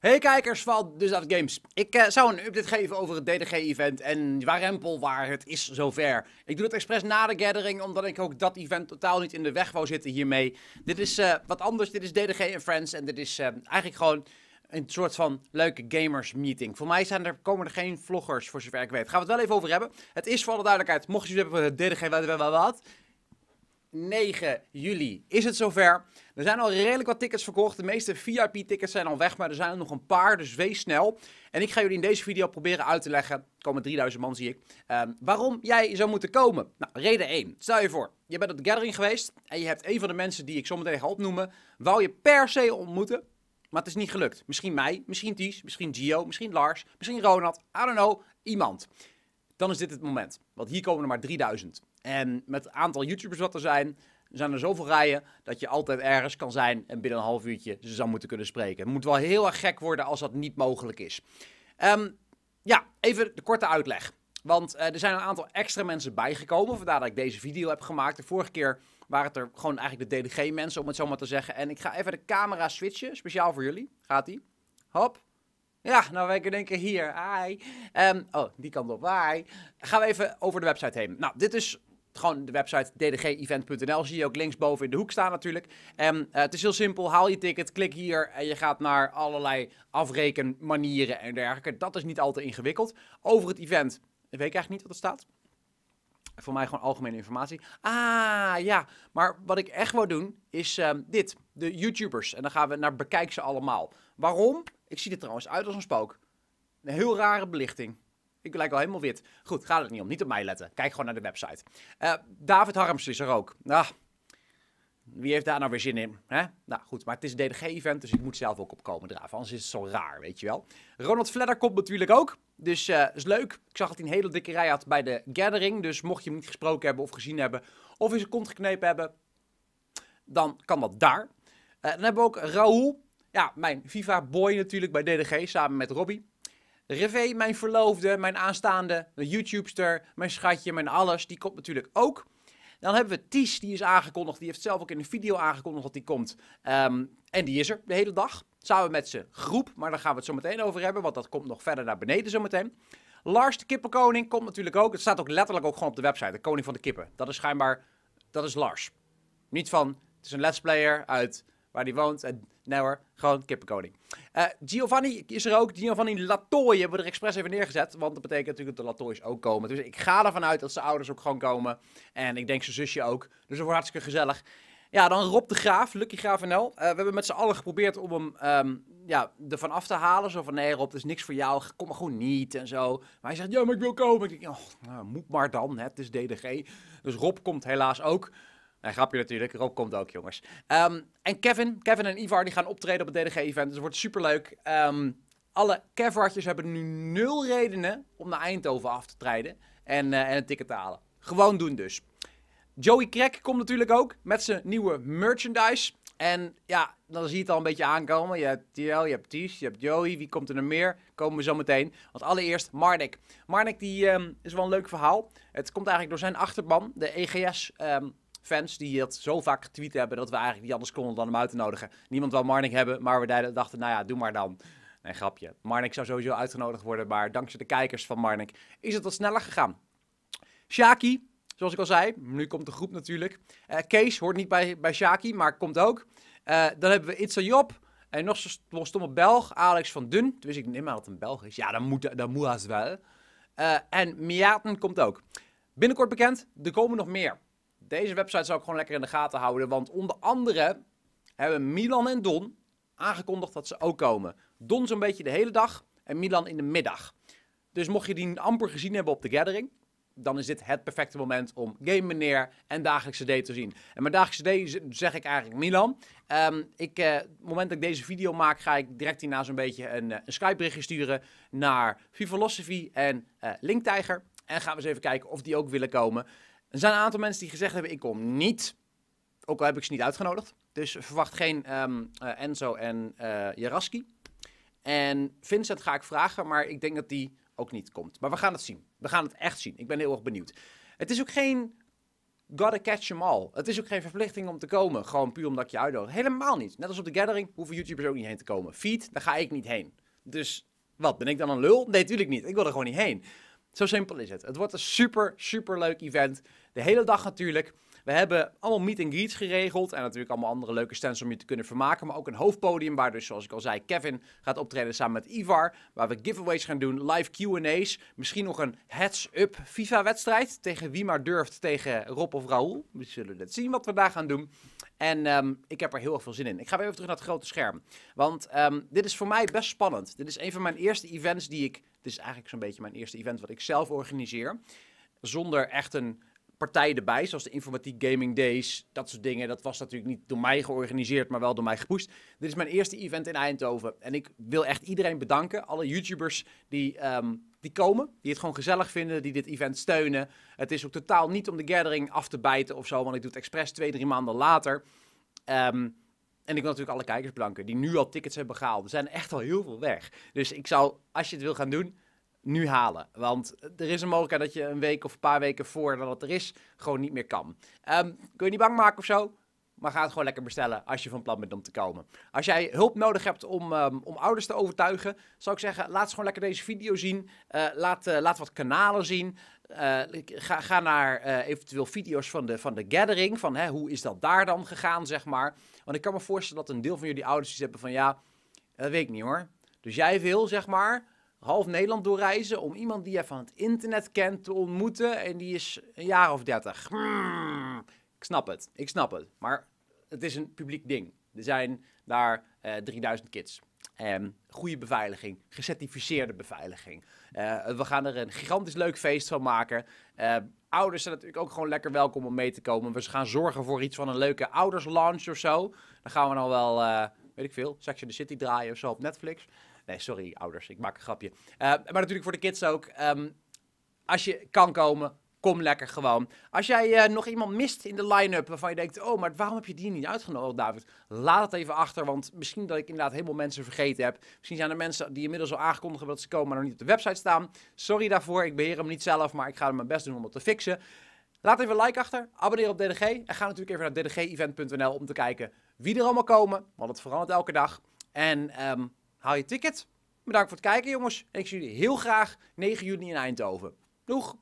Hey kijkers van Dus Dat Games. Ik eh, zou een update geven over het DDG-event en waarempel waar het is zover. Ik doe het expres na de gathering, omdat ik ook dat event totaal niet in de weg wou zitten hiermee. Dit is eh, wat anders, dit is DDG and Friends en dit is eh, eigenlijk gewoon een soort van leuke gamers meeting. Voor mij zijn er, komen er geen vloggers, voor zover ik weet. Gaan we het wel even over hebben. Het is voor alle duidelijkheid, mocht je het hebben van het DDG, wat, wat, wat, 9 juli is het zover. Er zijn al redelijk wat tickets verkocht. De meeste VIP-tickets zijn al weg, maar er zijn er nog een paar, dus wees snel. En ik ga jullie in deze video proberen uit te leggen, er komen 3000 man zie ik, ehm, waarom jij zou moeten komen. Nou, reden 1. Stel je voor, je bent op de gathering geweest en je hebt een van de mensen die ik zometeen ga opnoemen, wou je per se ontmoeten, maar het is niet gelukt. Misschien mij, misschien Ties, misschien Gio, misschien Lars, misschien Ronald, I don't know, iemand. Dan is dit het moment, want hier komen er maar 3000. En met het aantal YouTubers wat er zijn, zijn er zoveel rijen dat je altijd ergens kan zijn en binnen een half uurtje ze zou moeten kunnen spreken. Het moet wel heel erg gek worden als dat niet mogelijk is. Ehm, ja, even de korte uitleg. Want eh, er zijn een aantal extra mensen bijgekomen. Vandaar dat ik deze video heb gemaakt. De vorige keer waren het er gewoon eigenlijk de DDG mensen, om het zo maar te zeggen. En ik ga even de camera switchen, speciaal voor jullie. Gaat-ie. Hop. Ja, nou wij kunnen denken hier, hi. Ehm, oh, die kant op, hi. Gaan we even over de website heen. Nou, dit is gewoon de website ddgevent.nl. Zie je ook linksboven in de hoek staan natuurlijk. En ehm, eh, het is heel simpel. Haal je ticket, klik hier en je gaat naar allerlei afrekenmanieren en dergelijke. Dat is niet al te ingewikkeld. Over het event, weet ik eigenlijk niet wat er staat. Voor mij gewoon algemene informatie. Ah, ja. Maar wat ik echt wil doen, is ehm, dit. De YouTubers. En dan gaan we naar bekijk ze allemaal. Waarom? Ik zie er trouwens uit als een spook. Een heel rare belichting. Ik lijk al helemaal wit. Goed, gaat het niet om. Niet op mij letten. Kijk gewoon naar de website. Eh, David Harms is er ook. Ah, wie heeft daar nou weer zin in? Hè? Nou goed, maar het is een DDG-event, dus ik moet zelf ook opkomen draven. Anders is het zo raar, weet je wel. Ronald Vladder komt natuurlijk ook. Dus uh, is leuk. Ik zag dat hij een hele dikke rij had bij de gathering. Dus mocht je hem niet gesproken hebben of gezien hebben... of in zijn kont geknepen hebben... dan kan dat daar. Eh, dan hebben we ook Raoul. Ja, mijn FIFA-boy natuurlijk bij DDG, samen met Robbie. Revé, mijn verloofde, mijn aanstaande, mijn YouTubester, mijn schatje, mijn alles, die komt natuurlijk ook. Dan hebben we Ties, die is aangekondigd. Die heeft zelf ook in een video aangekondigd dat die komt. Ehm, en die is er de hele dag. Samen met zijn groep. Maar daar gaan we het zo meteen over hebben, want dat komt nog verder naar beneden zo meteen. Lars de Kippenkoning komt natuurlijk ook. Het staat ook letterlijk ook gewoon op de website. De koning van de kippen. Dat is schijnbaar, dat is Lars. Niet van, het is een let's player uit waar hij woont. En eh, nou hoor, gewoon kippenkoning. Eh, Giovanni is er ook. Giovanni Latoy hebben we er expres even neergezet. Want dat betekent natuurlijk dat de Latoys ook komen. Dus ik ga ervan uit dat zijn ouders ook gewoon komen. En ik denk zijn zusje ook. Dus dat wordt hartstikke gezellig. Ja, dan Rob de Graaf, Lucky Graaf NL. Eh, we hebben met z'n allen geprobeerd om hem um, ja, ervan af te halen. Zo van, nee Rob, het is niks voor jou, kom maar gewoon niet en zo. Maar hij zegt, ja, maar ik wil komen. Ik denk, oh, nou, moet maar dan, hè, het is DDG. Dus Rob komt helaas ook. Nee, nou, grapje natuurlijk. Rob komt ook, jongens. Ehm, en Kevin, Kevin en Ivar die gaan optreden op het DDG-event. Dus het wordt superleuk. Um, alle Kevartjes hebben nu nul redenen om naar Eindhoven af te treden en, eh, en een ticket te halen. Gewoon doen dus. Joey Crack komt natuurlijk ook met zijn nieuwe merchandise. En ja, dan zie je het al een beetje aankomen. Je hebt Tiel, je hebt Ties, je hebt Joey. Wie komt er nog meer? Komen we zo meteen. Want allereerst Marnik. Marnik die ehm, is wel een leuk verhaal. Het komt eigenlijk door zijn achterban, de EGS um, fans die het zo vaak getweet hebben dat we eigenlijk niet anders konden dan hem uit te nodigen. Niemand wil Marnik hebben, maar we dachten, nou ja, doe maar dan. Nee, grapje. Marnik zou sowieso uitgenodigd worden, maar dankzij de kijkers van Marnik is het wat sneller gegaan. Shaki, zoals ik al zei, nu komt de groep natuurlijk. Uh, Kees hoort niet bij, bij Shaki, maar komt ook. Eh, dan hebben we Itza Job. En nog zo'n stomme Belg, Alex van Dun. Toen wist ik niet meer dat het een Belg is. Ja, dan moet, dan moet hij wel. Eh, en Miaten komt ook. Binnenkort bekend, er komen nog meer. Deze website zou ik gewoon lekker in de gaten houden. Want onder andere hebben Milan en Don aangekondigd dat ze ook komen. Don zo'n beetje de hele dag en Milan in de middag. Dus mocht je die amper gezien hebben op de gathering, dan is dit het perfecte moment om Game Meneer en Dagelijkse D te zien. En mijn Dagelijkse D zeg ik eigenlijk Milan. Um, ik, eh, het moment dat ik deze video maak, ga ik direct hierna zo'n beetje een, eh, een Skype-berichtje sturen naar Vivalosophy en uh, eh, Linktiger. En gaan we eens even kijken of die ook willen komen. Er zijn een aantal mensen die gezegd hebben: ik kom niet. Ook al heb ik ze niet uitgenodigd. Dus verwacht geen ehm, eh, Enzo en uh, Jaraski. En Vincent ga ik vragen, maar ik denk dat die ook niet komt. Maar we gaan het zien. We gaan het echt zien. Ik ben heel erg benieuwd. Het is ook geen gotta catch them all. Het is ook geen verplichting om te komen. Gewoon puur omdat ik je uitnodig. Helemaal niet. Net als op de gathering hoeven YouTubers ook niet heen te komen. Feed, daar ga ik niet heen. Dus wat, ben ik dan een lul? Nee, natuurlijk niet. Ik wil er gewoon niet heen. Zo simpel is het. Het wordt een super, super leuk event de hele dag natuurlijk. We hebben allemaal meet and greets geregeld en natuurlijk allemaal andere leuke stands om je te kunnen vermaken. Maar ook een hoofdpodium waar dus, zoals ik al zei, Kevin gaat optreden samen met Ivar. Waar we giveaways gaan doen, live Q&A's, misschien nog een heads-up FIFA-wedstrijd tegen wie maar durft tegen Rob of Raoul. We zullen het zien wat we daar gaan doen. En ehm, ik heb er heel erg veel zin in. Ik ga weer even terug naar het grote scherm. Want ehm, dit is voor mij best spannend. Dit is een van mijn eerste events die ik... Dit is eigenlijk zo'n beetje mijn eerste event wat ik zelf organiseer. Zonder echt een partijen erbij, zoals de Informatiek Gaming Days, dat soort dingen. Dat was natuurlijk niet door mij georganiseerd, maar wel door mij gepoest. Dit is mijn eerste event in Eindhoven. En ik wil echt iedereen bedanken, alle YouTubers die, ehm, die komen, die het gewoon gezellig vinden, die dit event steunen. Het is ook totaal niet om de gathering af te bijten of zo, want ik doe het expres twee, drie maanden later. Ehm, en ik wil natuurlijk alle kijkers bedanken die nu al tickets hebben gehaald. Er zijn echt al heel veel weg. Dus ik zou, als je het wil gaan doen, nu halen. Want er is een mogelijkheid dat je een week of een paar weken voordat het er is, gewoon niet meer kan. Ehm, kun je niet bang maken of zo? Maar ga het gewoon lekker bestellen als je van plan bent om te komen. Als jij hulp nodig hebt om, ehm, om ouders te overtuigen, zou ik zeggen: laat ze gewoon lekker deze video zien. Eh, laat, eh, laat wat kanalen zien. Eh, ga, ga, naar eventueel video's van de, van de gathering. Van hè, hoe is dat daar dan gegaan, zeg maar. Want ik kan me voorstellen dat een deel van jullie ouders die hebben van ja, dat weet ik niet hoor. Dus jij wil, zeg maar, half Nederland doorreizen om iemand die je van het internet kent te ontmoeten. En die is een jaar of dertig. Hmm, ik snap het, ik snap het. Maar het is een publiek ding. Er zijn daar 3000 eh, kids. Ehm, goede beveiliging, gecertificeerde beveiliging. Eh, we gaan er een gigantisch leuk feest van maken. Eh, ouders zijn natuurlijk ook gewoon lekker welkom om mee te komen. We gaan zorgen voor iets van een leuke ouderslaunch of zo. Dan gaan we dan wel, weet ik veel, Sex in the City draaien of zo op Netflix. Nee, sorry ouders, ik maak een grapje. Eh, maar natuurlijk voor de kids ook. Ehm, als je kan komen, kom lekker gewoon. Als jij eh, nog iemand mist in de line-up waarvan je denkt, oh, maar waarom heb je die niet uitgenodigd, David? Laat het even achter, want misschien dat ik inderdaad helemaal mensen vergeten heb. Misschien zijn er mensen die inmiddels al aangekondigd hebben dat ze komen, maar nog niet op de website staan. Sorry daarvoor, ik beheer hem niet zelf, maar ik ga er mijn best doen om het te fixen. Laat even like achter, abonneer op DDG en ga natuurlijk even naar ddgevent.nl om te kijken wie er allemaal komen, want het verandert elke dag. En ehm, haal je ticket. Bedankt voor het kijken, jongens. En ik zie jullie heel graag 9 juni in Eindhoven. Doeg!